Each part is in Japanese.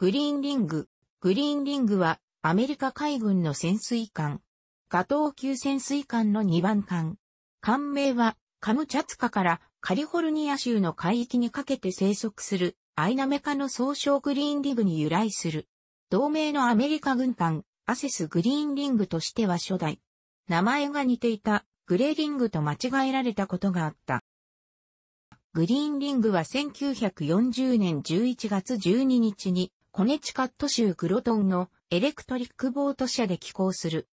グリーンリング。グリーンリングは、アメリカ海軍の潜水艦。ガトー級潜水艦の2番艦。艦名は、カムチャツカからカリフォルニア州の海域にかけて生息する、アイナメ科の総称グリーンリングに由来する。同盟のアメリカ軍艦、アセスグリーンリングとしては初代。名前が似ていた、グレーリングと間違えられたことがあった。グリーンリングは1940年11月12日にコネチカット州グロトンのエレクトリックボート社で寄港する。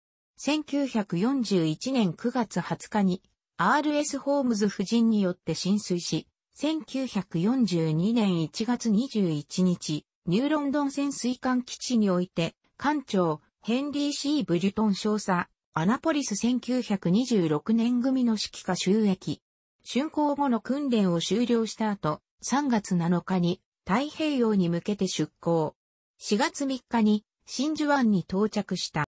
1941年9月20日に RS ホームズ夫人によって浸水し、1942年1月21日、ニューロンドン潜水艦基地において、艦長、ヘンリー・シー・ブリュトン少佐、アナポリス1926年組の指揮下収益。竣工後の訓練を終了した後、3月7日に太平洋に向けて出港。4月3日に真珠湾に到着した。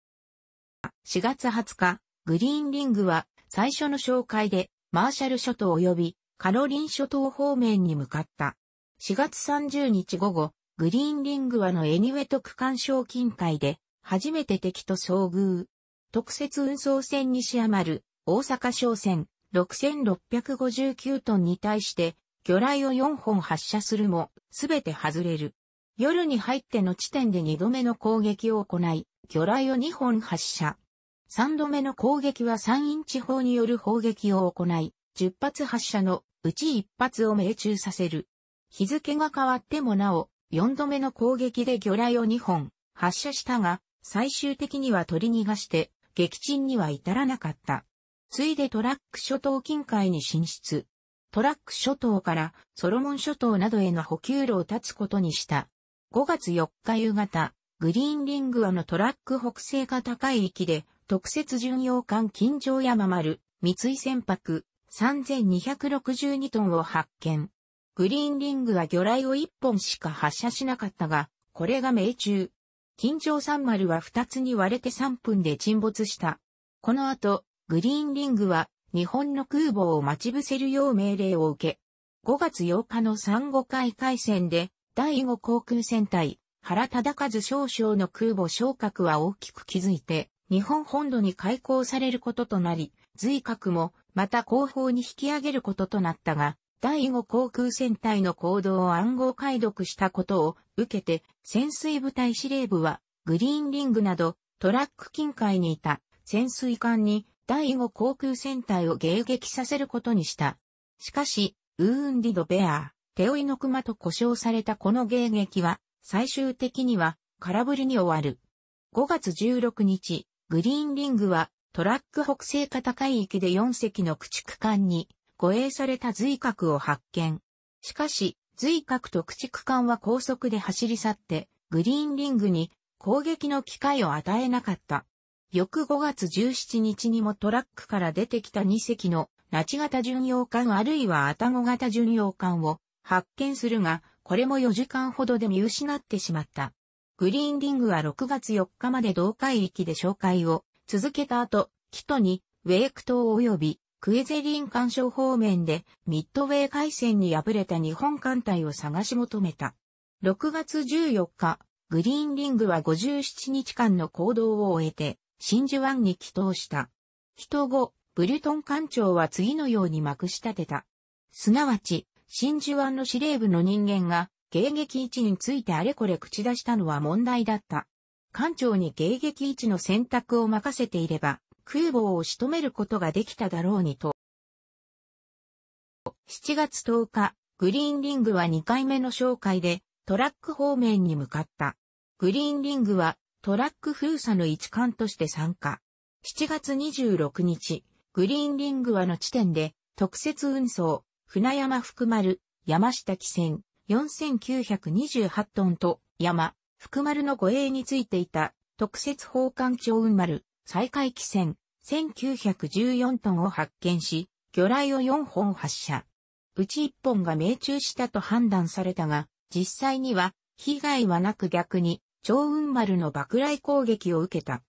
4月20日、グリーンリングは最初の紹介でマーシャル諸島及びカロリン諸島方面に向かった。4月30日午後、グリーンリングはのエニウェト区間賞金会で初めて敵と遭遇。特設運送船西余る大阪商船6659トンに対して魚雷を4本発射するも、すべて外れる。夜に入っての地点で2度目の攻撃を行い、魚雷を2本発射。3度目の攻撃は3インチ砲による砲撃を行い、10発発射のうち1発を命中させる。日付が変わってもなお、4度目の攻撃で魚雷を2本発射したが、最終的には取り逃がして、撃沈には至らなかった。ついでトラック諸島近海に進出。トラック諸島からソロモン諸島などへの補給路を断つことにした。5月4日夕方、グリーンリングアのトラック北西が高い域で、特設巡洋艦金城山丸、三井船舶、3262トンを発見。グリーンリングは魚雷を1本しか発射しなかったが、これが命中。金城三丸は2つに割れて3分で沈没した。この後、グリーンリングは日本の空母を待ち伏せるよう命令を受け、5月8日の産後海海戦で、第5航空戦隊、原忠和少将の空母昇格は大きく築いて、日本本土に開港されることとなり、随格も、また後方に引き上げることとなったが、第5航空戦隊の行動を暗号解読したことを受けて、潜水部隊司令部は、グリーンリングなど、トラック近海にいた潜水艦に第5航空戦隊を迎撃させることにした。しかし、ウーンディド・ベアー、手追いの熊と故障されたこの迎撃は、最終的には空振りに終わる。5月16日、グリーンリングはトラック北西方海域で4隻の駆逐艦に護衛された随角を発見。しかし、随角と駆逐艦は高速で走り去って、グリーンリングに攻撃の機会を与えなかった。翌5月17日にもトラックから出てきた2隻のナチ型巡洋艦あるいはアタゴ型巡洋艦を発見するが、これも4時間ほどで見失ってしまった。グリーンリングは6月4日まで同海域で紹介を続けた後、キトにウェーク島及びクエゼリン干渉方面でミッドウェー海戦に敗れた日本艦隊を探し求めた。6月14日、グリーンリングは57日間の行動を終えて、真珠湾に帰投した。人後、ブリュトン艦長は次のようにまくし立てた。すなわち、真珠湾の司令部の人間が、迎撃位置についてあれこれ口出したのは問題だった。艦長に迎撃位置の選択を任せていれば、空母を仕留めることができただろうにと。7月10日、グリーンリングは2回目の紹介で、トラック方面に向かった。グリーンリングはトラック封鎖の一環として参加。7月26日、グリーンリングはの地点で、特設運送、船山福丸、山下汽船、4928トンと、山、福丸の護衛についていた、特設奉艦長運丸、再開汽船、1914トンを発見し、魚雷を4本発射。うち1本が命中したと判断されたが、実際には、被害はなく逆に、長雲丸の爆雷攻撃を受けた。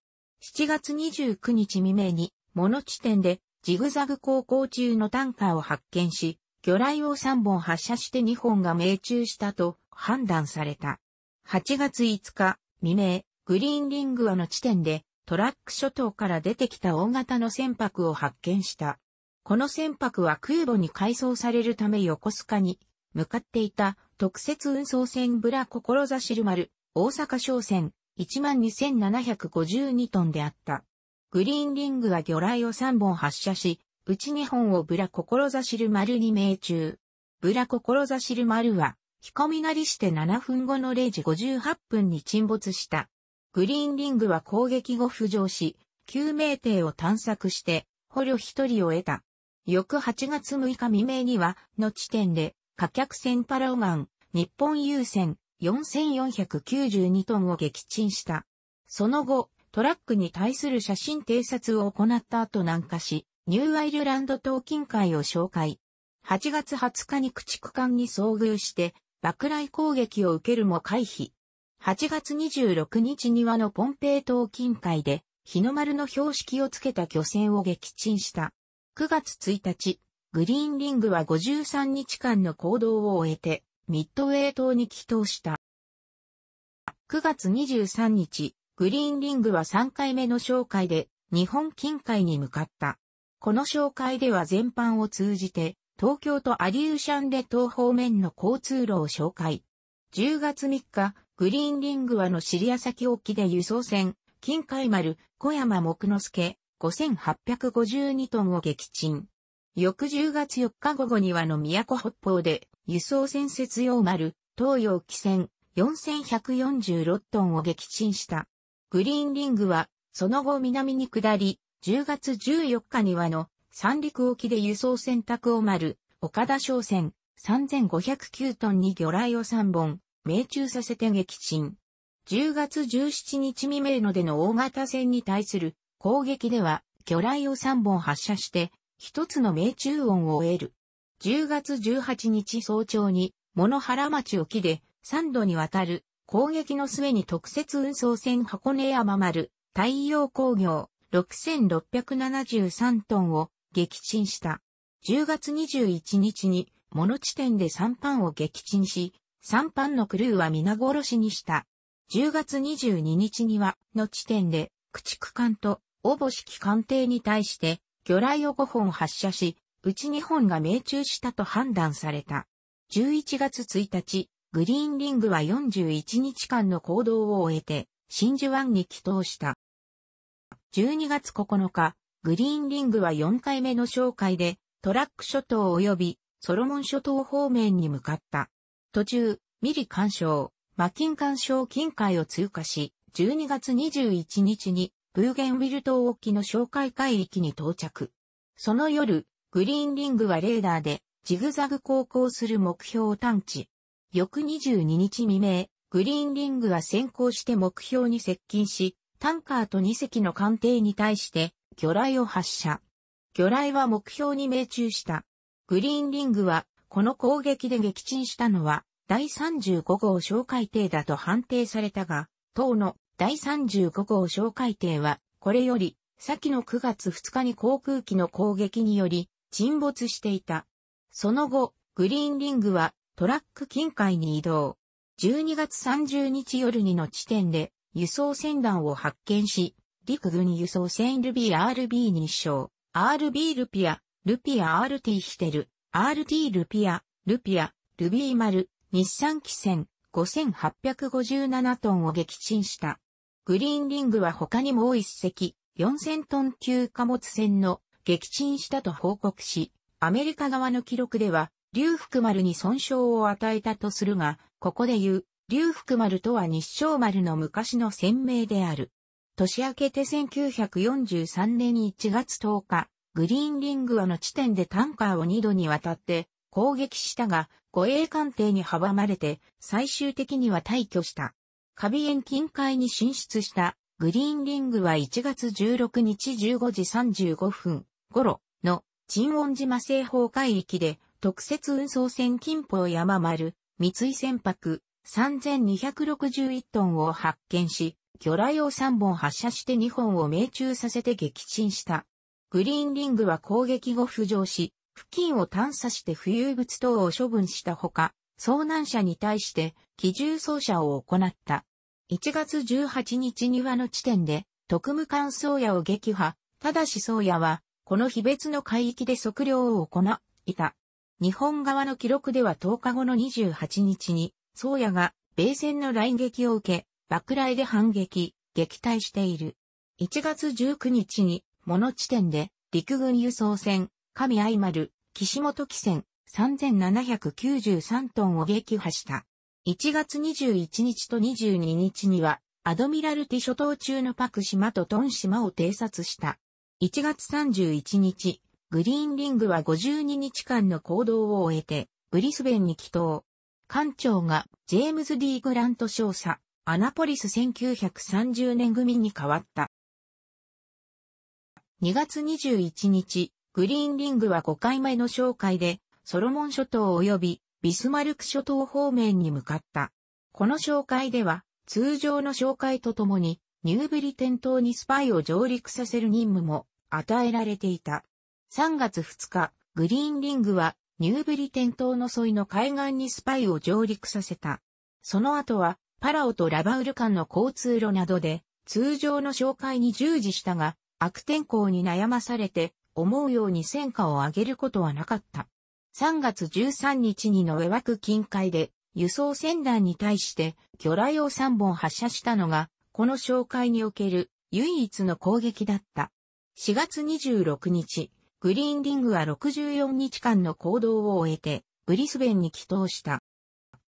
7月29日未明に、物地点で、ジグザグ航行中のタンカーを発見し、魚雷を3本発射して2本が命中したと判断された。8月5日未明、グリーンリングアの地点でトラック諸島から出てきた大型の船舶を発見した。この船舶は空母に改装されるため横須賀に向かっていた特設運送船ブラ志る丸大阪商船12,752トンであった。グリーンリングは魚雷を3本発射し、うち2本をブラ志る丸に命中。ブラ志る丸は、ひこみなりして7分後の0時58分に沈没した。グリーンリングは攻撃後浮上し、救命艇を探索して、捕虜一人を得た。翌8月6日未明には、の地点で、火客船パラオガン、日本優先、4492トンを撃沈した。その後、トラックに対する写真偵察を行った後南下し、ニューアイルランド島近海を紹介。8月20日に駆逐艦に遭遇して、爆雷攻撃を受けるも回避。8月26日にはのポンペイ島近海で、日の丸の標識をつけた漁船を撃沈した。9月1日、グリーンリングは53日間の行動を終えて、ミッドウェー島に帰投した。9月23日、グリーンリングは3回目の紹介で日本近海に向かった。この紹介では全般を通じて東京とアリューシャン列島方面の交通路を紹介。10月3日、グリーンリングはのシリア先沖で輸送船、近海丸、小山木之助、5852トンを撃沈。翌10月4日午後にはの都北方で、輸送船節用丸、東洋汽船、4146トンを撃沈した。グリーンリングは、その後南に下り、10月14日にはの、三陸沖で輸送船択を丸、岡田商船、3509トンに魚雷を3本、命中させて撃沈。10月17日未明のでの大型船に対する攻撃では、魚雷を3本発射して、一つの命中音を得る。10月18日早朝に、物原町沖で3度にわたる攻撃の末に特設運送船箱根山丸太陽工業6673トンを撃沈した。10月21日に物地点で3班を撃沈し、3班のクルーは皆殺しにした。10月22日にはの地点で駆逐艦とおぼしき艦艇に対して魚雷を5本発射し、うち日本が命中したと判断された。11月1日、グリーンリングは41日間の行動を終えて、真珠湾に帰投した。12月9日、グリーンリングは4回目の紹介で、トラック諸島及びソロモン諸島方面に向かった。途中、ミリ干渉、マキン干渉近海を通過し、12月21日にブーゲンウィル島沖の紹介海域に到着。その夜、グリーンリングはレーダーでジグザグ航行する目標を探知。翌22日未明、グリーンリングは先行して目標に接近し、タンカーと2隻の艦艇に対して魚雷を発射。魚雷は目標に命中した。グリーンリングはこの攻撃で撃沈したのは第35号哨戒艇だと判定されたが、当の第35号哨戒艇はこれより先の9月2日に航空機の攻撃により沈没していた。その後、グリーンリングはトラック近海に移動。12月30日夜にの地点で輸送船団を発見し、陸軍輸送船ルビー RB 日章、RB ルピア、ルピア RT ヒテル、RT ルピア、ルピア、ルビー丸、日産機船5857トンを撃沈した。グリーンリングは他にもう一隻4000トン級貨物船の撃沈したと報告し、アメリカ側の記録では、龍福丸に損傷を与えたとするが、ここで言う、龍福丸とは日照丸の昔の鮮明である。年明けて1943年1月10日、グリーンリングはの地点でタンカーを2度にわたって攻撃したが、護衛艦艇に阻まれて最終的には退去した。カビエン近海に進出したグリーンリングは1月16日15時35分、頃の鎮音島西方海域で特設運送船金宝山丸、三井船舶3261トンを発見し、魚雷を3本発射して2本を命中させて撃沈した。グリーンリングは攻撃後浮上し、付近を探査して浮遊物等を処分したほか、遭難者に対して機銃掃射を行った。1月18日にはの地点で、特務艦宗谷を撃破、ただし宗谷はこの日別の海域で測量を行いた。日本側の記録では10日後の28日に、宗谷が米船の来撃を受け、爆雷で反撃、撃退している。1月19日に、物地点で、陸軍輸送船、神愛丸、岸本汽船、3793トンを撃破した。1月21日と22日には、アドミラルティ諸島中のパク島とトン島を偵察した。1月31日、グリーンリングは52日間の行動を終えて、ブリスベンに帰島。艦長がジェームズ・ D・ グラント少佐、アナポリス1930年組に変わった。2月21日、グリーンリングは5回目の紹介で、ソロモン諸島及びビスマルク諸島方面に向かった。この紹介では、通常の紹介とともに、ニューブリテン島にスパイを上陸させる任務も与えられていた。3月2日、グリーンリングはニューブリテン島の沿いの海岸にスパイを上陸させた。その後は、パラオとラバウル間の交通路などで、通常の紹介に従事したが、悪天候に悩まされて、思うように戦果を上げることはなかった。3月13日にのワク近海で、輸送船団に対して、魚雷を3本発射したのが、この紹介における唯一の攻撃だった。4月26日、グリーンリングは64日間の行動を終えて、ブリスベンに帰投した。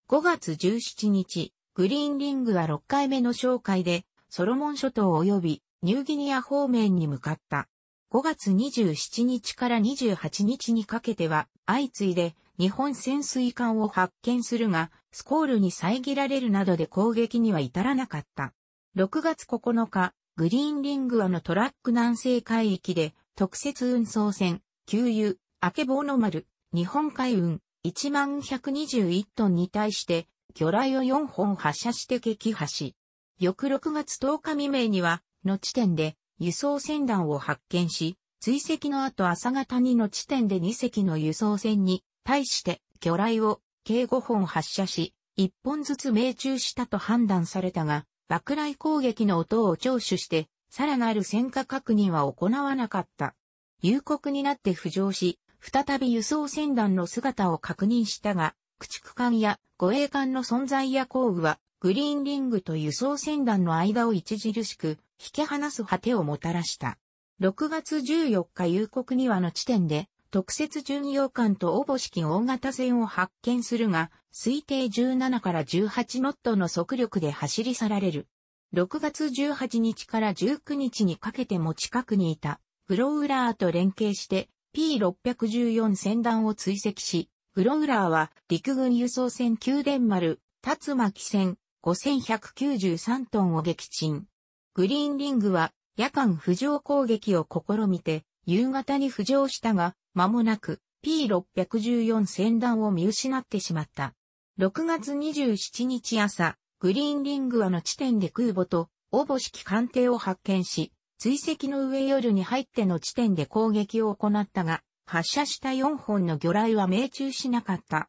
5月17日、グリーンリングは6回目の紹介で、ソロモン諸島及びニューギニア方面に向かった。5月27日から28日にかけては、相次いで日本潜水艦を発見するが、スコールに遮られるなどで攻撃には至らなかった。6月9日、グリーンリングアのトラック南西海域で、特設運送船、給油、明けぼうの丸、日本海運、1121トンに対して、魚雷を4本発射して撃破し、翌6月10日未明には、の地点で輸送船団を発見し、追跡の後朝方にの地点で2隻の輸送船に対して魚雷を計5本発射し、1本ずつ命中したと判断されたが、爆雷攻撃の音を聴取して、さらなる戦果確認は行わなかった。夕刻になって浮上し、再び輸送船団の姿を確認したが、駆逐艦や護衛艦の存在や工具は、グリーンリングと輸送船団の間を著しく引き離す果てをもたらした。6月14日夕刻にはの地点で、特設巡洋艦とおぼしき大型船を発見するが、推定17から18ノットの速力で走り去られる。6月18日から19日にかけても近くにいた、グロウラーと連携して P614 船団を追跡し、グロウラーは陸軍輸送船宮殿丸、竜巻船5193トンを撃沈。グリーンリングは夜間浮上攻撃を試みて、夕方に浮上したが、間もなく P614 船団を見失ってしまった。6月27日朝、グリーンリングアの地点で空母と、応募式艦艇を発見し、追跡の上夜に入っての地点で攻撃を行ったが、発射した4本の魚雷は命中しなかった。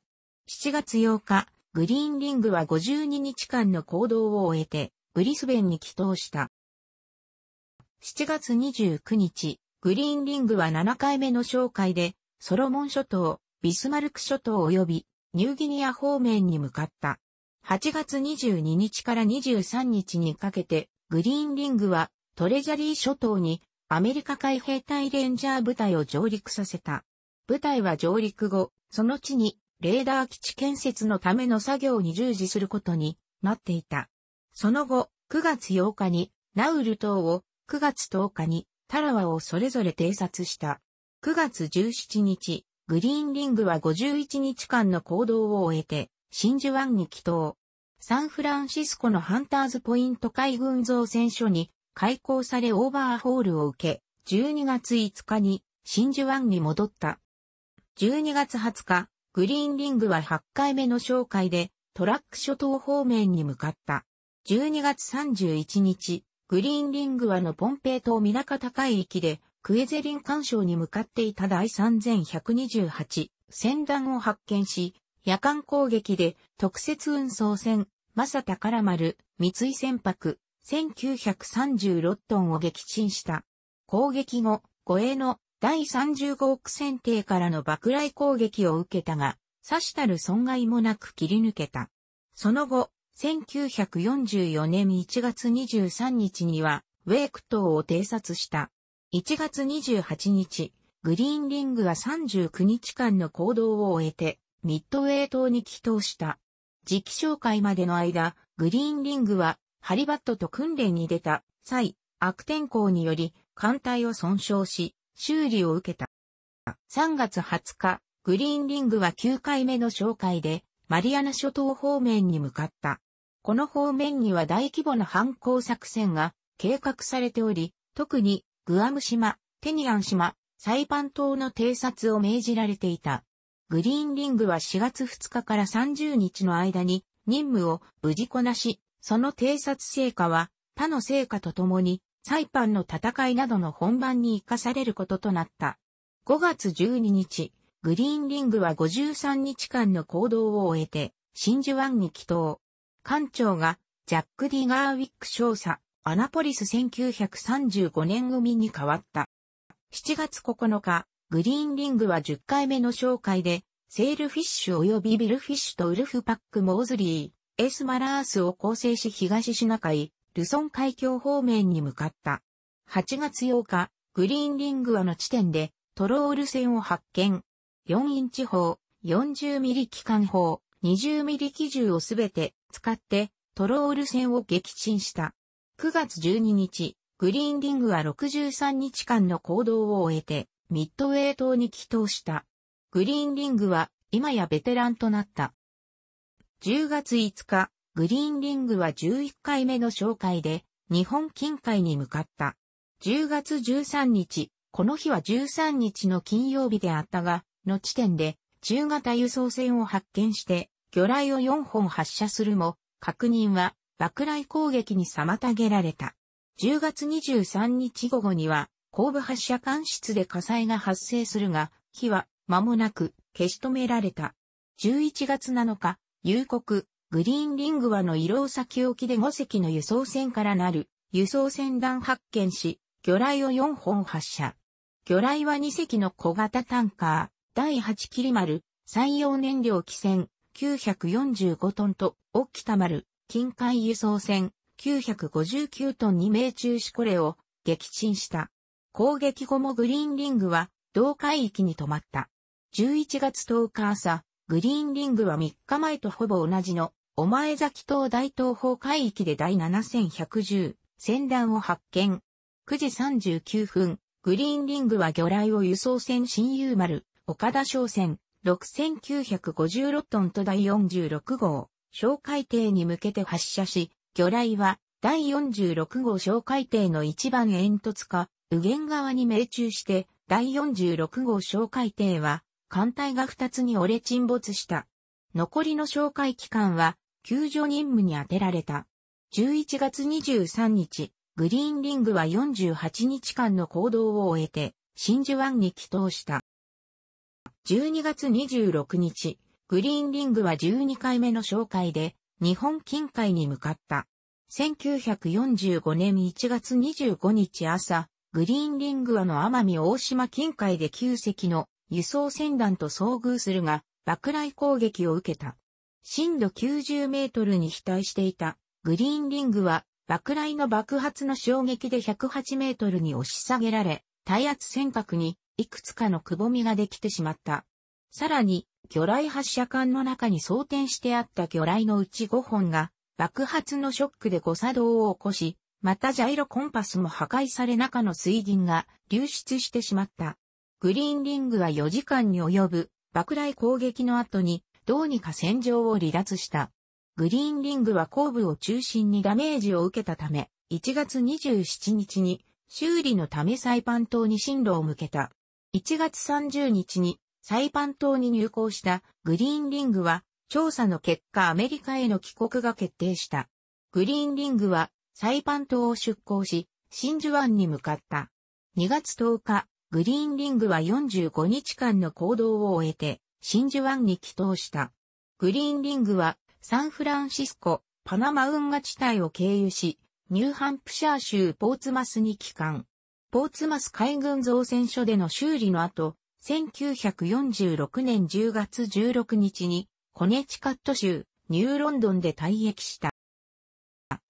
7月8日、グリーンリングは52日間の行動を終えて、ブリスベンに帰投した。7月29日、グリーンリングは7回目の紹介で、ソロモン諸島、ビスマルク諸島及びニューギニア方面に向かった。8月22日から23日にかけて、グリーンリングはトレジャリー諸島にアメリカ海兵隊レンジャー部隊を上陸させた。部隊は上陸後、その地にレーダー基地建設のための作業に従事することになっていた。その後、9月8日にナウル島を、9月10日にタラワをそれぞれ偵察した。9月17日、グリーンリングは51日間の行動を終えて、真珠湾に帰投。サンフランシスコのハンターズポイント海軍造船所に開港されオーバーホールを受け、12月5日に真珠湾に戻った。12月20日、グリーンリングは8回目の紹介でトラック諸島方面に向かった。12月31日、グリーンリングはのポンペイ島港高い域で、クエゼリン干渉に向かっていた第3128船団を発見し、夜間攻撃で特設運送船、マサタカラマル、三井船舶、1936トンを撃沈した。攻撃後、護衛の第35億船艇からの爆雷攻撃を受けたが、刺したる損害もなく切り抜けた。その後、1944年1月23日には、ウェイク島を偵察した。1月28日、グリーンリングは39日間の行動を終えて、ミッドウェイ島に帰島した。時期紹介までの間、グリーンリングは、ハリバットと訓練に出た際、悪天候により、艦隊を損傷し、修理を受けた。3月20日、グリーンリングは9回目の紹介で、マリアナ諸島方面に向かった。この方面には大規模な反抗作戦が計画されており、特にグアム島、テニアン島、サイパン島の偵察を命じられていた。グリーンリングは4月2日から30日の間に任務を無事こなし、その偵察成果は他の成果とともにサイパンの戦いなどの本番に活かされることとなった。5月12日、グリーンリングは53日間の行動を終えて真珠湾に帰島。館長がジャック・ディ・ガーウィック少佐、アナポリス1935年組に変わった。7月9日、グリーンリングは10回目の紹介で、セールフィッシュ及びビルフィッシュとウルフパック・モーズリー、エス・マラースを構成し東シナ海、ルソン海峡方面に向かった。8月8日、グリーンリングはの地点でトロール船を発見。4インチ砲、40ミリ機関砲、20ミリ機銃をすべて使って、トロール戦を撃沈した。9月12日、グリーンリングは63日間の行動を終えて、ミッドウェー島に帰投した。グリーンリングは、今やベテランとなった。10月5日、グリーンリングは11回目の紹介で、日本近海に向かった。10月13日、この日は13日の金曜日であったが、の地点で、中型輸送船を発見して、魚雷を4本発射するも、確認は爆雷攻撃に妨げられた。10月23日午後には、後部発射管室で火災が発生するが、火は間もなく消し止められた。11月7日、夕刻、グリーンリングはの移動先沖で5隻の輸送船からなる輸送船団発見し、魚雷を4本発射。魚雷は2隻の小型タンカー、第8キリ丸、採用燃料機船、945トンと、沖た丸、近海輸送船、959トンに命中しこれを撃沈した。攻撃後もグリーンリングは同海域に止まった。11月10日朝、グリーンリングは3日前とほぼ同じの、お前崎島大東方海域で第7110船団を発見。9時39分、グリーンリングは魚雷を輸送船新遊丸、岡田商船、6956トンと第46号小海底に向けて発射し、魚雷は第46号小海底の一番煙突か、右舷側に命中して、第46号小海底は艦隊が2つに折れ沈没した。残りの紹海期間は救助任務に充てられた。11月23日、グリーンリングは48日間の行動を終えて、真珠湾に帰投した。12月26日、グリーンリングは12回目の紹介で、日本近海に向かった。1945年1月25日朝、グリーンリングはの奄美大島近海で旧跡の輸送船団と遭遇するが、爆雷攻撃を受けた。深度90メートルに被対していたグリーンリングは爆雷の爆発の衝撃で108メートルに押し下げられ、耐圧船舶にいくつかのくぼみができてしまった。さらに、魚雷発射管の中に装填してあった魚雷のうち5本が、爆発のショックで誤作動を起こし、またジャイロコンパスも破壊され中の水銀が流出してしまった。グリーンリングは4時間に及ぶ爆雷攻撃の後にどうにか戦場を離脱した。グリーンリングは後部を中心にダメージを受けたため、1月27日に修理のためサイパン島に進路を向けた。1月30日にサイパン島に入港したグリーンリングは調査の結果アメリカへの帰国が決定した。グリーンリングはサイパン島を出港し、真珠湾に向かった。2月10日、グリーンリングは45日間の行動を終えて、真珠湾に帰島した。グリーンリングはサンフランシスコ、パナマ運河地帯を経由し、ニューハンプシャー州ポーツマスに帰還。ポーツマス海軍造船所での修理の後、1946年10月16日に、コネチカット州、ニューロンドンで退役した。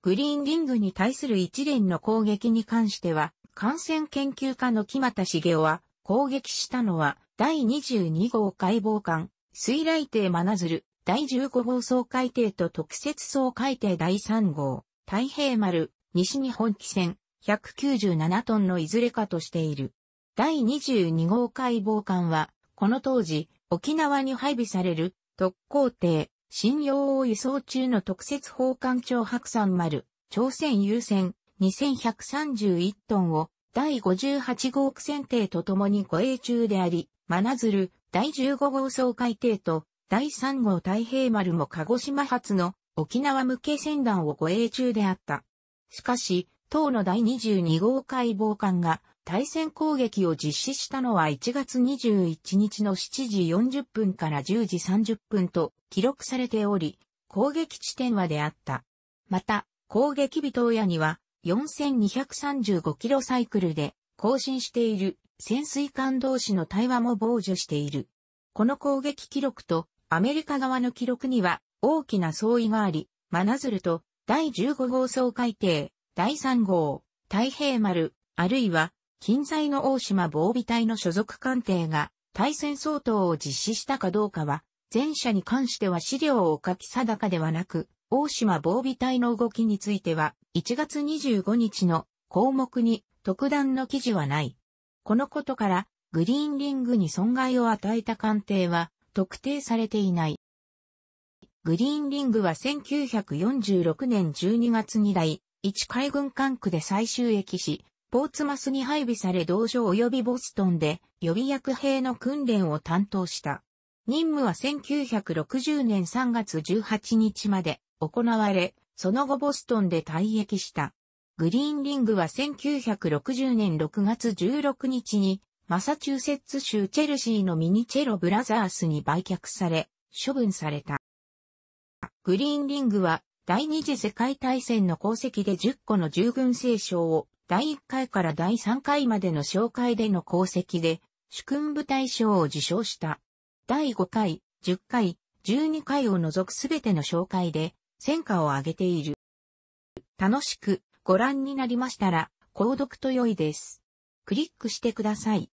グリーンリングに対する一連の攻撃に関しては、感染研究家の木又茂雄は、攻撃したのは、第22号解剖艦、水雷艇真鶴、第15号総海艇と特設総海艇第3号、太平丸、西日本汽船、197トンのいずれかとしている。第22号解剖艦は、この当時、沖縄に配備される特攻艇、信用を輸送中の特設砲艦長白山丸、朝鮮優先2131トンを第58号苦戦艇と共に護衛中であり、真鶴第15号総海艇と第3号太平丸も鹿児島発の沖縄向け船団を護衛中であった。しかし、党の第22号解剖艦が対戦攻撃を実施したのは1月21日の7時40分から10時30分と記録されており、攻撃地点はであった。また、攻撃日当屋には4235キロサイクルで更新している潜水艦同士の対話も傍受している。この攻撃記録とアメリカ側の記録には大きな相違があり、真鶴と第15号総海艇第3号、太平丸、あるいは、近在の大島防備隊の所属艦艇が、対戦相当を実施したかどうかは、前者に関しては資料を書き定かではなく、大島防備隊の動きについては、1月25日の項目に特段の記事はない。このことから、グリーンリングに損害を与えた艦艇は特定されていない。グリーンリングは1946年12月に来、1海軍管区で最終役し、ポーツマスに配備され同所及びボストンで予備役兵の訓練を担当した。任務は1960年3月18日まで行われ、その後ボストンで退役した。グリーンリングは1960年6月16日にマサチューセッツ州チェルシーのミニチェロブラザースに売却され、処分された。グリーンリングは第二次世界大戦の功績で10個の従軍聖章を、第1回から第3回までの紹介での功績で、主君部大賞を受賞した。第5回、10回、12回を除くすべての紹介で、戦果を上げている。楽しくご覧になりましたら、購読と良いです。クリックしてください。